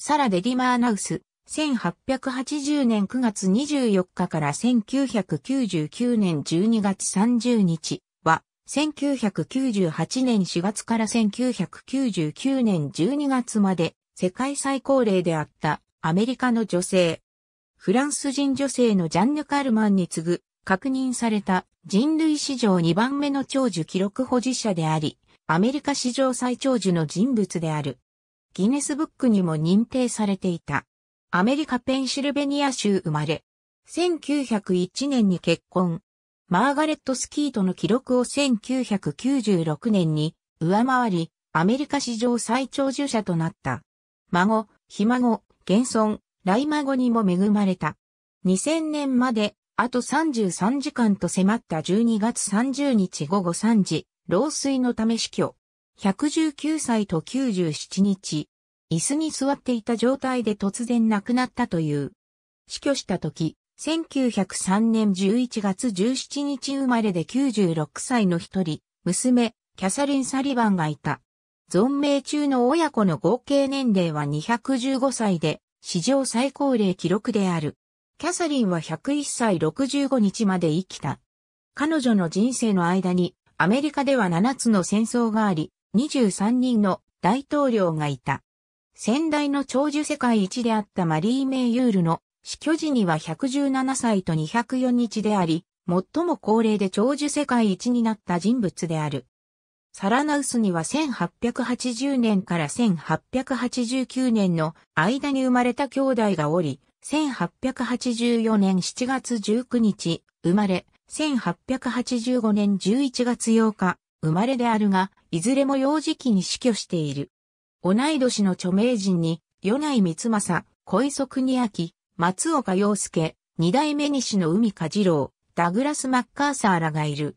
サラ・デディマーナウス、1880年9月24日から1999年12月30日は、1998年4月から1999年12月まで世界最高齢であったアメリカの女性。フランス人女性のジャンヌ・カルマンに次ぐ確認された人類史上2番目の長寿記録保持者であり、アメリカ史上最長寿の人物である。ギネスブックにも認定されていた。アメリカペンシルベニア州生まれ。1901年に結婚。マーガレット・スキートの記録を1996年に上回り、アメリカ史上最長寿者となった。孫、ひ孫、現孫、来孫にも恵まれた。2000年まで、あと33時間と迫った12月30日午後3時、老衰のため死去。119歳と97日、椅子に座っていた状態で突然亡くなったという。死去した時、1903年11月17日生まれで96歳の一人、娘、キャサリン・サリバンがいた。存命中の親子の合計年齢は215歳で、史上最高齢記録である。キャサリンは101歳65日まで生きた。彼女の人生の間に、アメリカでは7つの戦争があり、23人の大統領がいた。先代の長寿世界一であったマリー・メイユールの死去時には117歳と204日であり、最も高齢で長寿世界一になった人物である。サラナウスには1880年から1889年の間に生まれた兄弟がおり、1884年7月19日生まれ、1885年11月8日生まれであるが、いずれも幼児期に死去している。同い年の著名人に、米内光政、小磯国明、松岡洋介、二代目西の海家次郎、ダグラス・マッカーサーらがいる。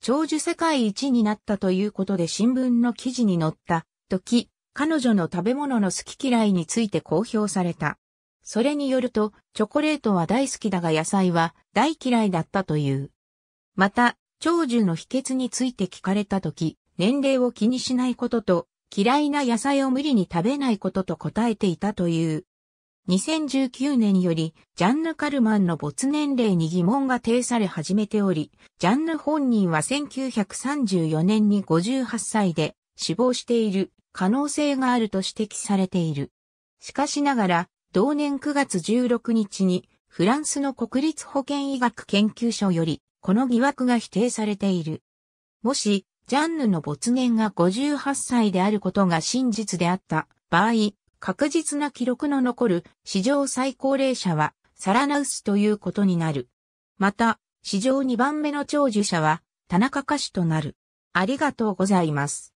長寿世界一になったということで新聞の記事に載った時、彼女の食べ物の好き嫌いについて公表された。それによると、チョコレートは大好きだが野菜は大嫌いだったという。また、長寿の秘訣について聞かれた時、年齢を気にしないことと、嫌いな野菜を無理に食べないことと答えていたという。2019年より、ジャンヌ・カルマンの没年齢に疑問が呈され始めており、ジャンヌ本人は1934年に58歳で死亡している可能性があると指摘されている。しかしながら、同年9月16日に、フランスの国立保健医学研究所より、この疑惑が否定されている。もし、ジャンヌの没年が58歳であることが真実であった場合、確実な記録の残る史上最高齢者はサラナウスということになる。また、史上2番目の長寿者は田中歌手となる。ありがとうございます。